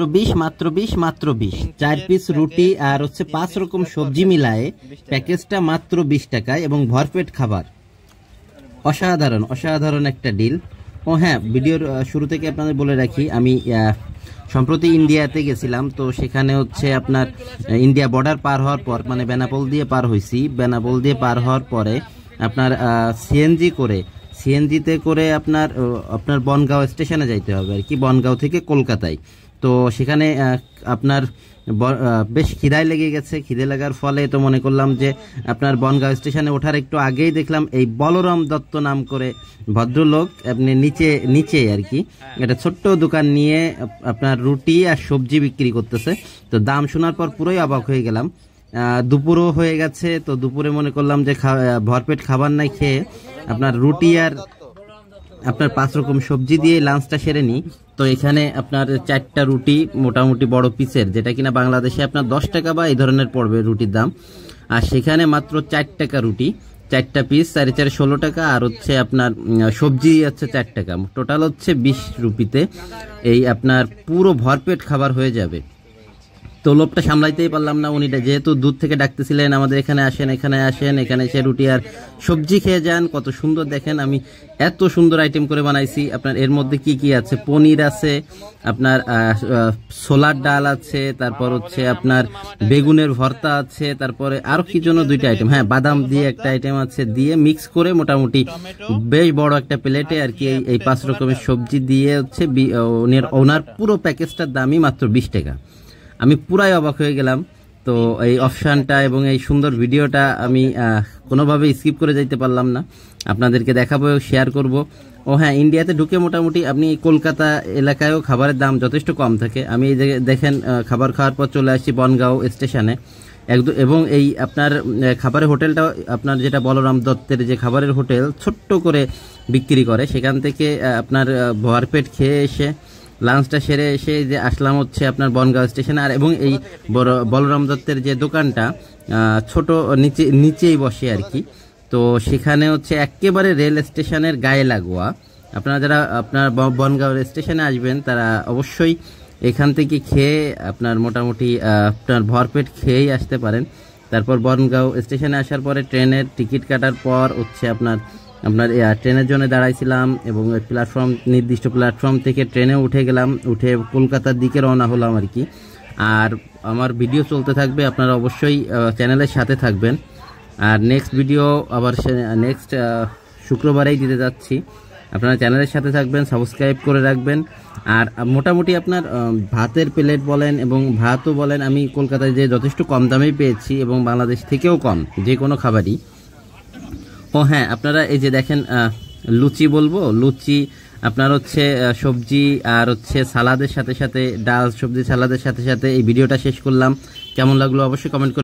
মাত্র বিশ মাত্র বিশ মাত্র বিশ চার পিস রুটি আর হচ্ছে পাঁচ রকম সবজি মিলায়ে প্যাকেজটা মাত্র বিশ টাকায় এবং ভরপেট খাবার অসাধারণ অসাধারণ একটা ডিল ও হ্যাঁ ভিডিওর শুরু থেকে আপনাদের বলে রাখি আমি সম্প্রতি ইন্ডিয়াতে গেছিলাম তো সেখানে হচ্ছে আপনার ইন্ডিয়া বর্ডার পার হওয়ার পর মানে বেনাপোল দিয়ে পার হয়েছি বেনাপোল দিয়ে পার হওয়ার পরে আপনার সিএনজি করে সিএনজিতে করে আপনার আপনার বনগাঁও স্টেশনে যাইতে হবে আর কি বনগাঁও থেকে কলকাতায় তো সেখানে আপনার বেশ খিদায় লেগে গেছে খিদে লাগার ফলে তো মনে করলাম যে আপনার বনগাঁও স্টেশনে ওঠার একটু আগেই দেখলাম এই বলরাম দত্ত নাম করে ভদ্রলোক আপনি নিচে নিচে আর কি হ্যাঁ। একটা ছোট্ট দোকান নিয়ে আপনার রুটি আর সবজি বিক্রি করতেছে তো দাম শোনার পর পুরোই অবাক হয়ে গেলাম দুপুরও হয়ে গেছে তো দুপুরে মনে করলাম যে ভরপেট খাবার নাই খেয়ে আপনার রুটি আর আপনার পাঁচ রকম সবজি দিয়ে লাঞ্চটা সেরে নিই তো এখানে আপনার চারটা রুটি মোটামুটি বড় পিসের যেটা কিনা বাংলাদেশে আপনার দশ টাকা বা এই ধরনের পড়বে রুটির দাম আর সেখানে মাত্র চার টাকা রুটি চারটা পিস চারে চারে ষোলো টাকা আর হচ্ছে আপনার সবজি আছে চার টাকা টোটাল হচ্ছে বিশ রুপিতে এই আপনার পুরো ভরপেট খাবার হয়ে যাবে তো লোভটা সামলাইতেই পারলাম না উনিটা যেহেতু দূর থেকে ডাকতেছিলেন আমাদের এখানে আসেন এখানে আসেন এখানে এসে রুটি আর সবজি খেয়ে যান কত সুন্দর দেখেন আমি এত সুন্দর আইটেম করে বানাইছি আপনার এর মধ্যে কি কি আছে পনির আছে আপনার সোলার ডাল আছে তারপর হচ্ছে আপনার বেগুনের ভর্তা আছে তারপরে আরও কি জন্য দুইটা আইটেম হ্যাঁ বাদাম দিয়ে একটা আইটেম আছে দিয়ে মিক্স করে মোটামুটি বেশ বড় একটা প্লেটে আর কি এই পাঁচ রকমের সবজি দিয়ে হচ্ছে ওনার পুরো প্যাকেজটার দামই মাত্র বিশ টাকা আমি পুরাই অবাক হয়ে গেলাম তো এই অপশানটা এবং এই সুন্দর ভিডিওটা আমি কোনোভাবে স্কিপ করে যাইতে পারলাম না আপনাদেরকে দেখাবো শেয়ার করব ও হ্যাঁ ইন্ডিয়াতে ঢুকে মোটামুটি আপনি কলকাতা এলাকায়ও খাবারের দাম যথেষ্ট কম থাকে আমি এই দেখেন খাবার খাওয়ার পর চলে আসছি বনগাঁও স্টেশনে একদম এবং এই আপনার খাবারের হোটেলটা আপনার যেটা বলরাম দত্তের যে খাবারের হোটেল ছোট্ট করে বিক্রি করে সেখান থেকে আপনার ভরপেট খেয়ে এসে লাঞ্চটা সেরে এসে যে আসলাম হচ্ছে আপনার বনগাঁও স্টেশন আর এবং এই বলরাম দত্তের যে দোকানটা ছোট নিচে নিচেই বসে আর কি তো সেখানে হচ্ছে একেবারে রেল স্টেশনের গায়ে লাগোয়া আপনারা যারা আপনার বনগাঁও স্টেশনে আসবেন তারা অবশ্যই এখান থেকে খেয়ে আপনার মোটামুটি আপনার ভরপেট খেয়েই আসতে পারেন তারপর বনগাঁও স্টেশনে আসার পরে ট্রেনের টিকিট কাটার পর হচ্ছে আপনার আপনার ট্রেনের জন্য দাঁড়াইছিলাম এবং প্ল্যাটফর্ম নির্দিষ্ট প্ল্যাটফর্ম থেকে ট্রেনে উঠে গেলাম উঠে কলকাতার দিকে রওনা হলাম আর কি আর আমার ভিডিও চলতে থাকবে আপনারা অবশ্যই চ্যানেলের সাথে থাকবেন আর নেক্সট ভিডিও আবার নেক্সট শুক্রবারেই দিতে যাচ্ছি আপনারা চ্যানেলের সাথে থাকবেন সাবস্ক্রাইব করে রাখবেন আর মোটামুটি আপনার ভাতের প্লেট বলেন এবং ভাতও বলেন আমি কলকাতায় যে যথেষ্ট কম দামেই পেয়েছি এবং বাংলাদেশ থেকেও কম যে কোনো খাবারই ও হ্যাঁ আপনারা এই যে দেখেন লুচি বলবো লুচি আপনার হচ্ছে সবজি আর হচ্ছে সালাদের সাথে সাথে ডাল সবজি সালাদের সাথে সাথে এই ভিডিওটা শেষ করলাম কেমন লাগলো অবশ্যই কমেন্ট